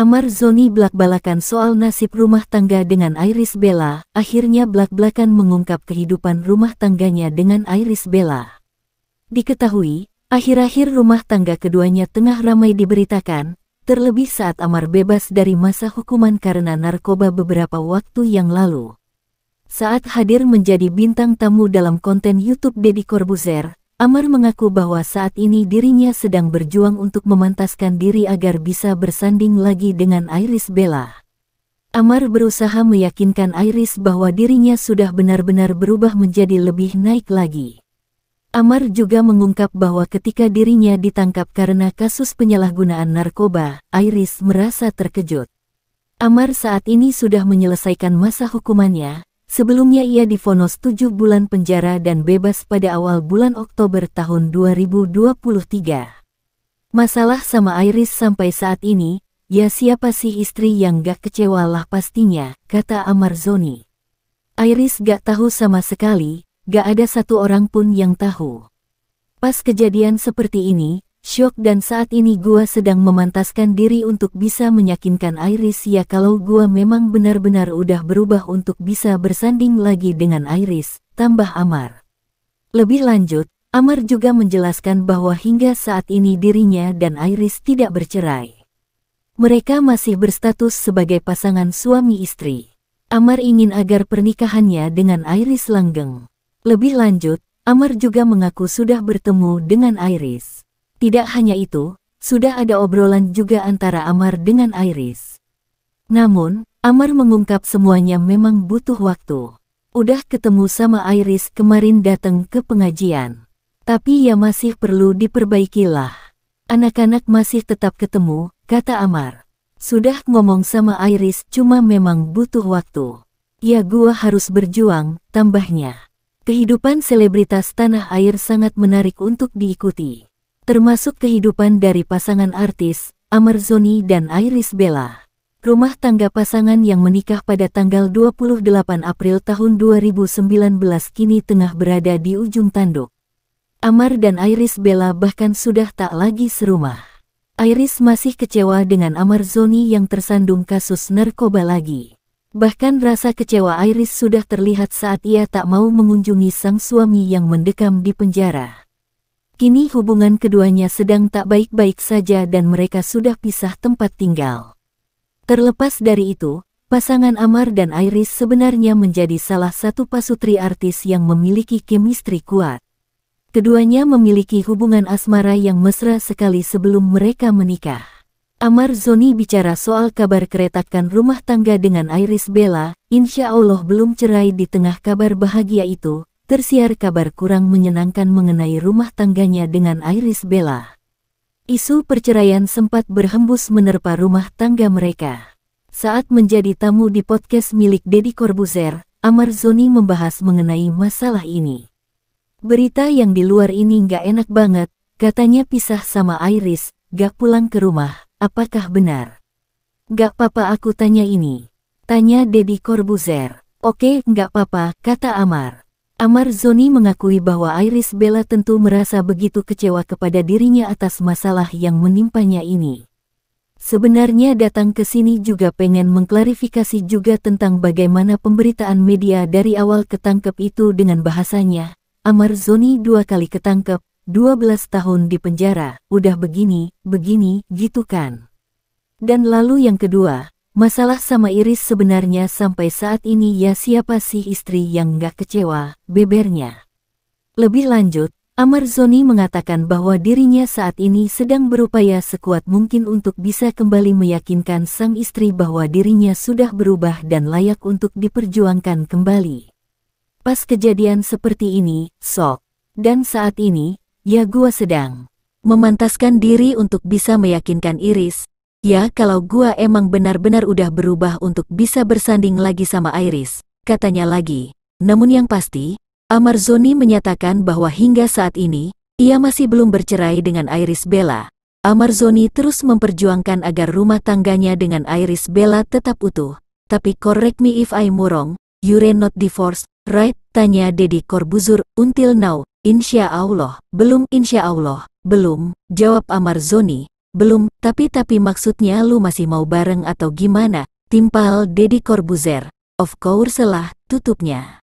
Amar Zoni belak-balakan soal nasib rumah tangga dengan Iris Bella, akhirnya belak-belakan mengungkap kehidupan rumah tangganya dengan Iris Bella. Diketahui, akhir-akhir rumah tangga keduanya tengah ramai diberitakan, terlebih saat Amar bebas dari masa hukuman karena narkoba beberapa waktu yang lalu. Saat hadir menjadi bintang tamu dalam konten YouTube Deddy Corbuzier, Amar mengaku bahwa saat ini dirinya sedang berjuang untuk memantaskan diri agar bisa bersanding lagi dengan Iris Bella. Amar berusaha meyakinkan Iris bahwa dirinya sudah benar-benar berubah menjadi lebih naik lagi. Amar juga mengungkap bahwa ketika dirinya ditangkap karena kasus penyalahgunaan narkoba, Iris merasa terkejut. Amar saat ini sudah menyelesaikan masa hukumannya, Sebelumnya ia difonis 7 bulan penjara dan bebas pada awal bulan Oktober tahun 2023. Masalah sama Iris sampai saat ini, ya siapa sih istri yang gak kecewa lah pastinya, kata Amarzoni. Iris gak tahu sama sekali, gak ada satu orang pun yang tahu. Pas kejadian seperti ini, Shock dan saat ini gua sedang memantaskan diri untuk bisa meyakinkan Iris ya kalau gua memang benar-benar udah berubah untuk bisa bersanding lagi dengan Iris, tambah Amar. Lebih lanjut, Amar juga menjelaskan bahwa hingga saat ini dirinya dan Iris tidak bercerai. Mereka masih berstatus sebagai pasangan suami istri. Amar ingin agar pernikahannya dengan Iris langgeng. Lebih lanjut, Amar juga mengaku sudah bertemu dengan Iris. Tidak hanya itu, sudah ada obrolan juga antara Amar dengan Iris. Namun, Amar mengungkap semuanya memang butuh waktu. Udah ketemu sama Iris kemarin datang ke pengajian. Tapi ya masih perlu diperbaikilah. Anak-anak masih tetap ketemu, kata Amar. Sudah ngomong sama Iris cuma memang butuh waktu. Ya gua harus berjuang, tambahnya. Kehidupan selebritas tanah air sangat menarik untuk diikuti termasuk kehidupan dari pasangan artis, Zoni dan Iris Bella. Rumah tangga pasangan yang menikah pada tanggal 28 April tahun 2019 kini tengah berada di ujung tanduk. Amar dan Iris Bella bahkan sudah tak lagi serumah. Iris masih kecewa dengan Amar Zoni yang tersandung kasus narkoba lagi. Bahkan rasa kecewa Iris sudah terlihat saat ia tak mau mengunjungi sang suami yang mendekam di penjara. Kini hubungan keduanya sedang tak baik-baik saja dan mereka sudah pisah tempat tinggal. Terlepas dari itu, pasangan Amar dan Iris sebenarnya menjadi salah satu pasutri artis yang memiliki kemistri kuat. Keduanya memiliki hubungan asmara yang mesra sekali sebelum mereka menikah. Amar Zoni bicara soal kabar keretakan rumah tangga dengan Iris Bella, insya Allah belum cerai di tengah kabar bahagia itu, tersiar kabar kurang menyenangkan mengenai rumah tangganya dengan Iris Bella. Isu perceraian sempat berhembus menerpa rumah tangga mereka. Saat menjadi tamu di podcast milik Deddy Corbuzier, Amar Zoni membahas mengenai masalah ini. Berita yang di luar ini nggak enak banget, katanya pisah sama Iris, gak pulang ke rumah, apakah benar? Gak papa aku tanya ini. Tanya Deddy Corbuzier. Oke, gak papa, kata Amar. Amarzoni mengakui bahwa Iris Bella tentu merasa begitu kecewa kepada dirinya atas masalah yang menimpanya ini. Sebenarnya datang ke sini juga pengen mengklarifikasi juga tentang bagaimana pemberitaan media dari awal ketangkep itu dengan bahasanya. Amarzoni dua kali ketangkep, 12 tahun di penjara, udah begini, begini, gitu kan. Dan lalu yang kedua, Masalah sama Iris sebenarnya sampai saat ini ya siapa sih istri yang gak kecewa, bebernya. Lebih lanjut, Amar Zoni mengatakan bahwa dirinya saat ini sedang berupaya sekuat mungkin untuk bisa kembali meyakinkan sang istri bahwa dirinya sudah berubah dan layak untuk diperjuangkan kembali. Pas kejadian seperti ini, sok. Dan saat ini, ya gua sedang memantaskan diri untuk bisa meyakinkan Iris Ya kalau gua emang benar-benar udah berubah untuk bisa bersanding lagi sama Iris, katanya lagi. Namun yang pasti, Amarzoni menyatakan bahwa hingga saat ini, ia masih belum bercerai dengan Iris Bella. Amarzoni terus memperjuangkan agar rumah tangganya dengan Iris Bella tetap utuh. Tapi correct me if I'm wrong, you're not divorced, right? Tanya Deddy Corbuzier, until now, insya Allah, belum insya Allah, belum, jawab Amarzoni, belum, tapi-tapi maksudnya lu masih mau bareng atau gimana? Timpal Deddy Corbuzier. Of course lah, tutupnya.